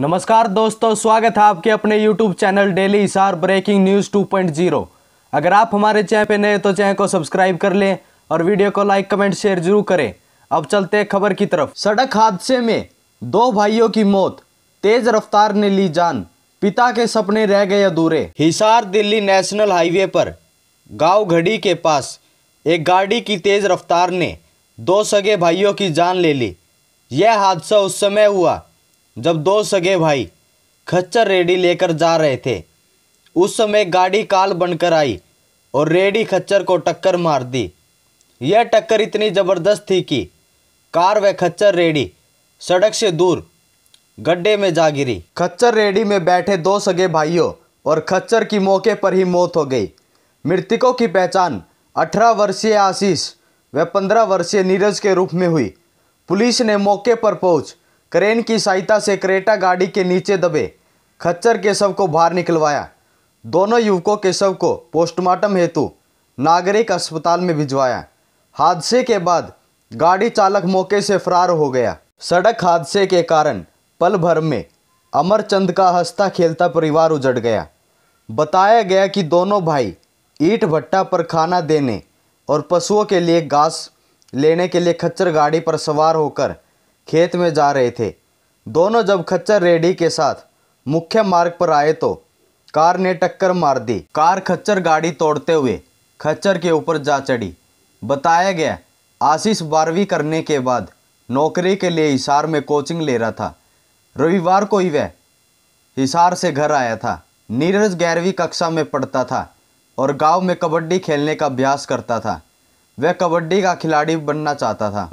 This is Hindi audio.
नमस्कार दोस्तों स्वागत है आपके अपने YouTube channel daily Hisar breaking news 2.0 अगर आप हमारे चैनल पे नए तो चैनल को सब्सक्राइब कर लें और वीडियो को लाइक कमेंट शेयर जरूर करें अब चलते हैं खबर की तरफ सड़क हादसे में दो भाइयों की मौत तेज रफ्तार ने ली जान पिता के सपने रह गए अधूरे हिसार दिल्ली नेशनल हाईवे पर गाँव घड़ी के पास एक गाड़ी की तेज रफ्तार ने दो सगे भाइयों की जान ले ली यह हादसा उस समय हुआ जब दो सगे भाई खच्चर रेडी लेकर जा रहे थे उस समय गाड़ी काल बनकर आई और रेडी खच्चर को टक्कर मार दी यह टक्कर इतनी ज़बरदस्त थी कि कार व खच्चर रेडी सड़क से दूर गड्ढे में जा गिरी खच्चर रेडी में बैठे दो सगे भाइयों और खच्चर की मौके पर ही मौत हो गई मृतकों की पहचान 18 वर्षीय आशीष व 15 वर्षीय नीरज के रूप में हुई पुलिस ने मौके पर पहुंच क्रेन की सहायता से क्रेटा गाड़ी के नीचे दबे खच्चर के शव को बाहर निकलवाया दोनों युवकों के शव को पोस्टमार्टम हेतु नागरिक अस्पताल में भिजवाया हादसे के बाद गाड़ी चालक मौके से फरार हो गया सड़क हादसे के कारण पल भर में अमरचंद का हंसता खेलता परिवार उजड़ गया बताया गया कि दोनों भाई ईट भट्टा पर खाना देने और पशुओं के लिए घास लेने के लिए खच्चर गाड़ी पर सवार होकर खेत में जा रहे थे दोनों जब खच्चर रेडी के साथ मुख्य मार्ग पर आए तो कार ने टक्कर मार दी कार खच्चर गाड़ी तोड़ते हुए खच्चर के ऊपर जा चढ़ी बताया गया आशीष बारहवीं करने के बाद नौकरी के लिए हिसार में कोचिंग ले रहा था रविवार को ही वह हिसार से घर आया था नीरज ग्यारहवीं कक्षा में पढ़ता था और गांव में कबड्डी खेलने का अभ्यास करता था वह कबड्डी का खिलाड़ी बनना चाहता था